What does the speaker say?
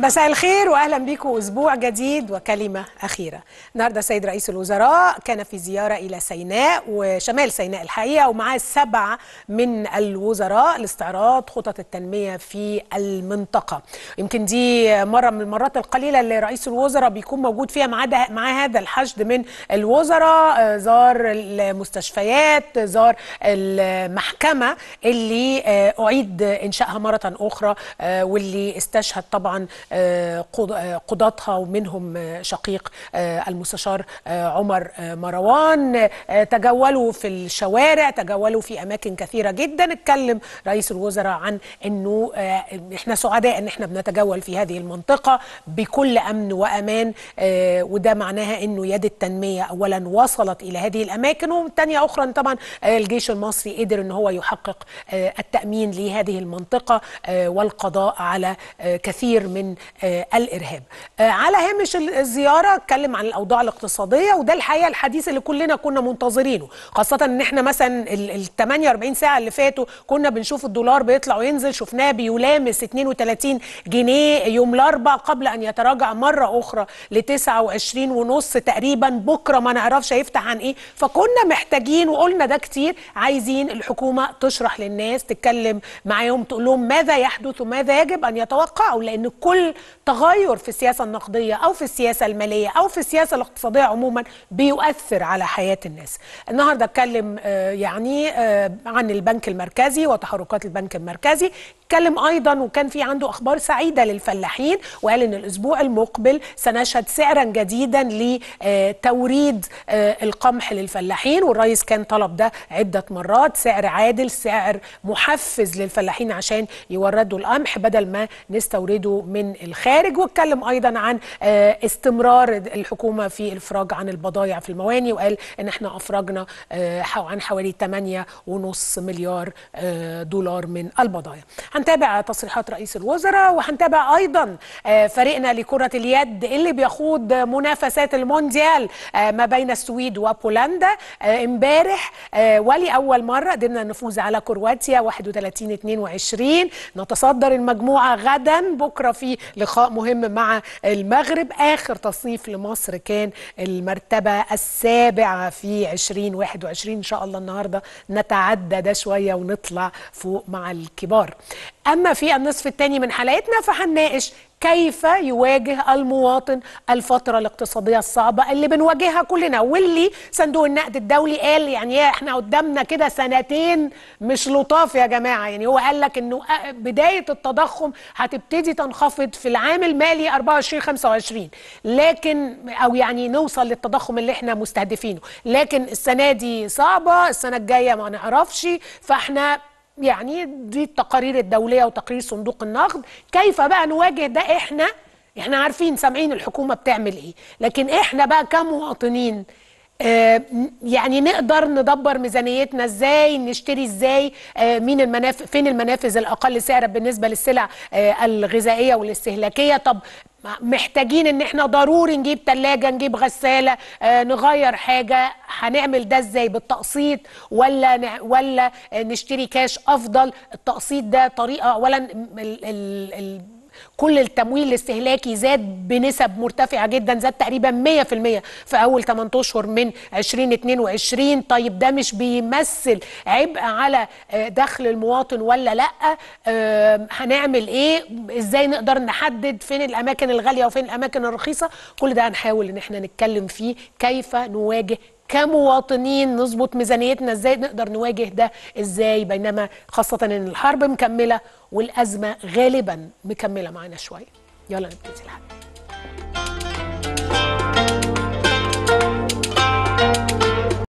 مساء الخير واهلا بكم اسبوع جديد وكلمه اخيره. النهارده السيد رئيس الوزراء كان في زياره الى سيناء وشمال سيناء الحقيقه ومعاه سبعه من الوزراء لاستعراض خطط التنميه في المنطقه. يمكن دي مره من المرات القليله اللي رئيس الوزراء بيكون موجود فيها مع مع هذا الحشد من الوزراء، زار المستشفيات، زار المحكمه اللي اعيد انشائها مره اخرى واللي استشهد طبعا آه، آه، قضاتها ومنهم آه، شقيق المستشار عمر مروان تجولوا في الشوارع تجولوا في اماكن كثيره جدا اتكلم رئيس الوزراء عن انه احنا سعداء ان احنا بنتجول في هذه المنطقه بكل امن وامان وده معناها انه يد التنميه اولا وصلت الى هذه الاماكن والثانيه اخرى طبعا الجيش المصري قدر ان هو يحقق التامين لهذه المنطقه والقضاء على كثير من آه، الارهاب آه، على هامش الزياره اتكلم عن الاوضاع الاقتصاديه وده الحقيقه الحديث اللي كلنا كنا منتظرينه خاصه ان احنا مثلا ال 48 ساعه اللي فاتوا كنا بنشوف الدولار بيطلع وينزل شفناه بيلامس 32 جنيه يوم الاربعاء قبل ان يتراجع مره اخرى ل 29 ونص تقريبا بكره ما نعرفش هيفتح عن ايه فكنا محتاجين وقلنا ده كتير عايزين الحكومه تشرح للناس تتكلم معاهم تقول لهم ماذا يحدث وماذا يجب ان يتوقعوا لان كل تغير في السياسه النقديه او في السياسه الماليه او في السياسه الاقتصاديه عموما بيؤثر على حياه الناس النهارده اتكلم آه، يعني آه، عن البنك المركزي وتحركات البنك المركزي اتكلم ايضا وكان في عنده اخبار سعيده للفلاحين وقال ان الاسبوع المقبل سنشهد سعرا جديدا لتوريد آه، القمح للفلاحين والرئيس كان طلب ده عده مرات سعر عادل سعر محفز للفلاحين عشان يوردوا القمح بدل ما نستورده من الخارج واتكلم ايضا عن آه، استمرار الحكومه في الافراج عن البضائع في المواني وقال ان احنا افرجنا آه، عن حوالي 8.5 مليار آه، دولار من البضائع. هنتابع تصريحات رئيس الوزراء وهنتابع ايضا فريقنا لكره اليد اللي بيخوض منافسات المونديال ما بين السويد وبولندا امبارح ولاول مره قدرنا نفوز على كرواتيا 31 22 نتصدر المجموعه غدا بكره في لقاء مهم مع المغرب آخر تصنيف لمصر كان المرتبة السابعة في 2021 إن شاء الله النهاردة نتعدى ده شوية ونطلع فوق مع الكبار أما في النصف الثاني من حلقتنا فهنناقش كيف يواجه المواطن الفترة الاقتصادية الصعبة اللي بنواجهها كلنا واللي صندوق النقد الدولي قال يعني احنا قدامنا كده سنتين مش لطاف يا جماعة يعني هو قال لك انه آه، بداية التضخم هتبتدي تنخفض في العام المالي 24 25 لكن او يعني نوصل للتضخم اللي احنا مستهدفينه لكن السنة دي صعبة السنة الجاية ما نعرفش فاحنا يعني دي التقارير الدوليه وتقرير صندوق النقد كيف بقى نواجه ده احنا احنا عارفين سامعين الحكومه بتعمل ايه لكن احنا بقى كمواطنين يعني نقدر ندبر ميزانيتنا ازاي نشتري ازاي آه، مين المناف فين المنافذ الاقل سعرا بالنسبه للسلع آه، الغذائيه والاستهلاكيه طب محتاجين ان احنا ضروري نجيب ثلاجه نجيب غساله آه، نغير حاجه هنعمل ده ازاي بالتقسيط ولا ولا نشتري كاش افضل التقسيط ده طريقه اولا ال... ال... ال... كل التمويل الاستهلاكي زاد بنسب مرتفعه جدا زاد تقريبا 100% في اول 8 اشهر من 2022 طيب ده مش بيمثل عبء على آه، دخل المواطن ولا لا هنعمل ايه ازاي نقدر نحدد فين الاماكن الغاليه وفين الاماكن الرخيصه كل ده هنحاول ان احنا نتكلم فيه كيف نواجه كمواطنين نظبط ميزانيتنا ازاي نقدر نواجه ده ازاي بينما خاصه ان الحرب مكمله والازمه غالبا مكمله معانا شويه يلا نبتدي الحلقه